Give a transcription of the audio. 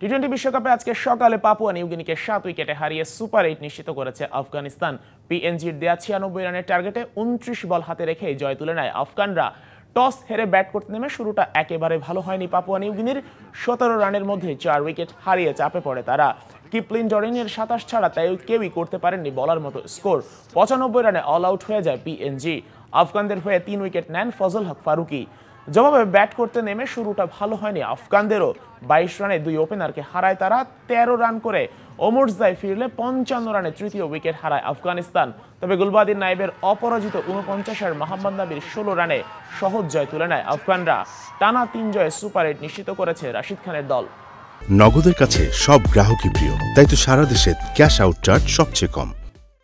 T twenty বিশ্বকাপে আজকে সকালে পাপুয়া নিউগিনিকে সাত উইকেটে হারিয়ে সুপার এইট নিশ্চিত করেছে আফগানিস্তান পিএনজির দেয়া ছিয়ানব্বই রানের টার্গেটে উনত্রিশ বল হাতে রেখে জয় তুলে নেয় আফগানরা টস হেরে ব্যাট করতে নেমে শুরুটা একেবারে ভালো হয়নি পাপুয়া নিউগিনির সতেরো রানের মধ্যে চার উইকেট হারিয়ে চাপে পড়ে তারা কিপলিন জরিনের সাতাশ ছাড়া তাই কেউই করতে পারেননি বলার মতো স্কোর পঁচানব্বই রানে অল আউট হয়ে যায় পিএনজি আফগানদের হয়ে তিন উইকেট নেন ফজল হক ফারুকি জবাবে ব্যাট করতে নেমে শুরুটা ভালো হয়নি আফগানদেরও বাইশ রানে দুই ওপেনারকে হারায় তারা ১৩ রান করে ওমরজায় ফিরলে পঞ্চান্ন রানে তৃতীয় উইকেট হারায় আফগানিস্তান তবে গুলবাদিন নাইবের অপরাজিত উনপঞ্চাশের আর মোহাম্মদ নাবির ষোলো রানে সহজ জয় তুলে নেয় আফগানরা টানা তিন জয়ে সুপার এইট নিশ্চিত করেছে রাশিদ খানের দল নগদের কাছে সব গ্রাহকই প্রিয় তাই তো সারা দেশে ক্যাশ আউট চার্জ সবচেয়ে কম